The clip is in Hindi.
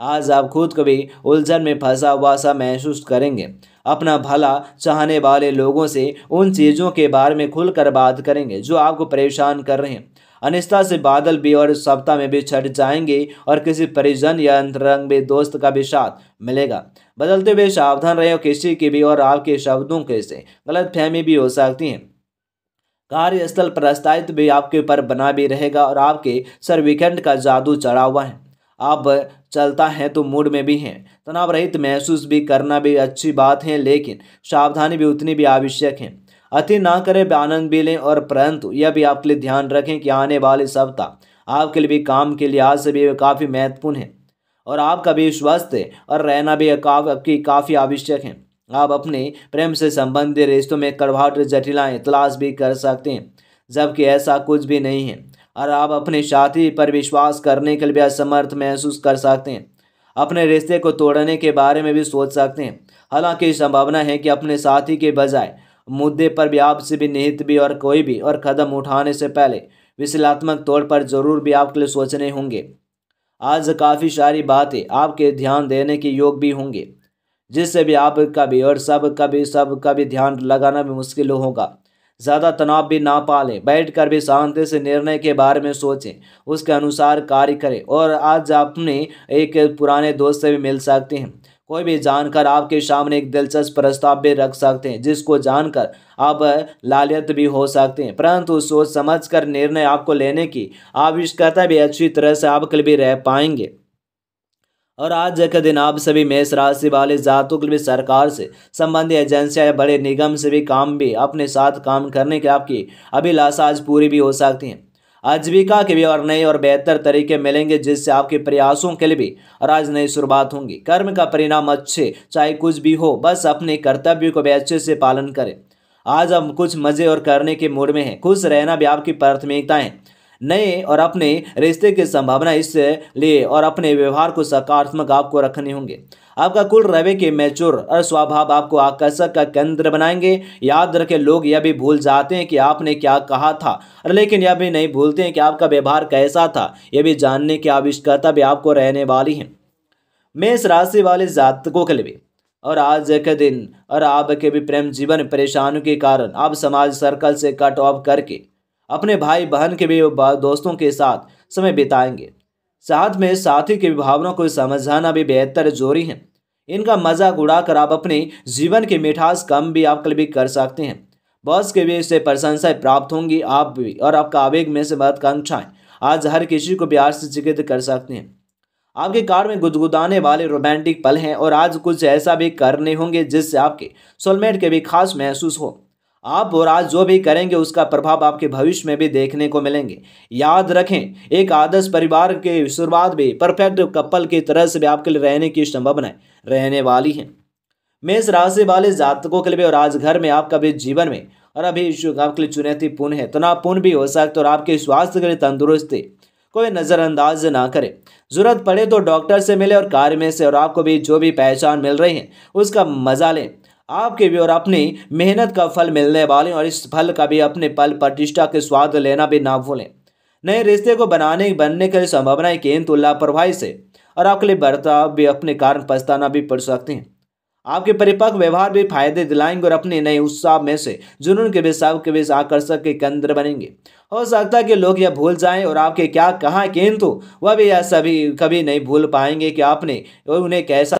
आज आप खुद कभी उलझन में फंसा हुआ सा महसूस करेंगे अपना भला चाहने वाले लोगों से उन चीज़ों के बारे में खुलकर बात करेंगे जो आपको परेशान कर रहे हैं अनिश्चा से बादल भी और सप्ताह में भी छट जाएंगे और किसी परिजन या अंतरंग में दोस्त का भी साथ मिलेगा बदलते हुए सावधान और किसी की भी और आपके शब्दों के से गलत फहमी भी हो सकती है कार्यस्थल पर अस्थायित्व भी आपके ऊपर बना भी रहेगा और आपके सर्विकंड का जादू चढ़ा हुआ है आप चलता है तो मूड में भी हैं तनाव रहित महसूस भी करना भी अच्छी बात है लेकिन सावधानी भी उतनी भी आवश्यक है अति ना करें आनंद भी लें और परंतु यह भी आपके लिए ध्यान रखें कि आने वाले सप्ताह आपके लिए भी काम के लिहाज से भी काफ़ी महत्वपूर्ण है और आपका भी स्वस्थ और रहना भी आपकी काफ़ी आवश्यक है आप अपने प्रेम से संबंधित रिश्तों में कड़वाहट जटिलाएँ तलाश भी कर सकते हैं जबकि ऐसा कुछ भी नहीं है और आप अपने साथी पर विश्वास करने के लिए असमर्थ महसूस कर सकते हैं अपने रिश्ते को तोड़ने के बारे में भी सोच सकते हैं हालांकि संभावना है कि अपने साथी के बजाय मुद्दे पर भी आपसे भी निहित भी और कोई भी और कदम उठाने से पहले विश्लात्मक तौर पर जरूर भी आपके लिए सोचने होंगे आज काफ़ी सारी बातें आपके ध्यान देने के योग भी होंगे जिससे भी आपका भी और सब का भी सब का भी ध्यान लगाना भी मुश्किल होगा ज़्यादा तनाव भी ना पालें बैठ कर भी शांति से निर्णय के बारे में सोचें उसके अनुसार कार्य करें और आज अपने एक पुराने दोस्त से भी मिल सकते हैं कोई भी जानकर आपके सामने एक दिलचस्प प्रस्ताव भी रख सकते हैं जिसको जानकर आप लालियत भी हो सकते हैं परंतु सोच समझकर निर्णय आपको लेने की आविष्कता भी अच्छी तरह से आपके लिए भी रह पाएंगे और आज का दिन आप सभी मेष राशि वाले जातों के लिए सरकार से संबंधित एजेंसियां या बड़े निगम से भी काम भी अपने साथ काम करने की आपकी अभिलाषा आज पूरी भी हो सकती है आजीविका के भी और नए और बेहतर तरीके मिलेंगे जिससे आपके प्रयासों के लिए भी और आज नई शुरुआत होंगी कर्म का परिणाम अच्छे चाहे कुछ भी हो बस अपने कर्तव्य को भी अच्छे से पालन करें आज हम कुछ मजे और करने के मूड में हैं खुश रहना भी आपकी प्राथमिकता है नए और अपने रिश्ते की संभावना इससे लिए और अपने व्यवहार को सकारात्मक आपको रखने होंगे आपका कुल रवे के मैचुर और स्वभाव आपको आकर्षक का केंद्र बनाएंगे याद रखें लोग यह भी भूल जाते हैं कि आपने क्या कहा था और लेकिन यह भी नहीं भूलते हैं कि आपका व्यवहार कैसा था यह भी जानने की आविष्कता भी आपको रहने वाली है मेष राशि वाले जातकों के लिए और आज के दिन और आपके भी प्रेम जीवन परेशानियों के कारण आप समाज सर्कल से कट ऑफ करके अपने भाई बहन के भी दोस्तों के साथ समय बिताएंगे साथ में साथी की भावना को समझाना भी बेहतर जोरी है इनका मजाक उड़ाकर आप अपने जीवन की मिठास कम भी आप भी कर सकते हैं बॉस के भी इससे प्रशंसाएं प्राप्त होंगी आप भी और आपका आवेग में से महत्वाकांक्षाएं आज हर किसी को प्यार से जिक्र कर सकते हैं आपके कार में गुदगुदाने वाले रोमांटिक पल हैं और आज कुछ ऐसा भी करने होंगे जिससे आपके सोलमेट के भी खास महसूस हो आप और आज जो भी करेंगे उसका प्रभाव आपके भविष्य में भी देखने को मिलेंगे याद रखें एक आदर्श परिवार के शुरुआत भी परफेक्ट कपल की तरह से भी आपके लिए रहने की संभावनाएं रहने वाली हैं मेष राशि वाले जातकों के लिए और आज घर में आपका भी जीवन में और अभी आपके लिए चुनौतीपूर्ण है तनावपूर्ण भी हो सकता है और आपके स्वास्थ्य के लिए तंदुरुस्ती कोई नज़रअंदाज ना करें जरूरत पड़े तो डॉक्टर से मिले और कार्य में से और आपको भी जो भी पहचान मिल रही है उसका मजा लें आपके भी और अपनी मेहनत का फल मिलने वाले और इस फल का भी अपने पल प्रतिष्ठा के स्वाद लेना भी ना भूलें नए रिश्ते को बनाने बनने की संभावनाएं केंद्र लापरवाही से और लिए बर्ताव भी अपने कारण पछताना भी पड़ सकते हैं आपके परिपक्व व्यवहार भी फायदे दिलाएंगे और अपने नए उत्साह में से जुनून के भी सबके के बीच आकर्षक के केंद्र बनेंगे हो सकता है कि लोग यह भूल जाएं और आपके क्या कहा किंतु वह भी यह सभी कभी नहीं भूल पाएंगे कि आपने उन्हें कैसा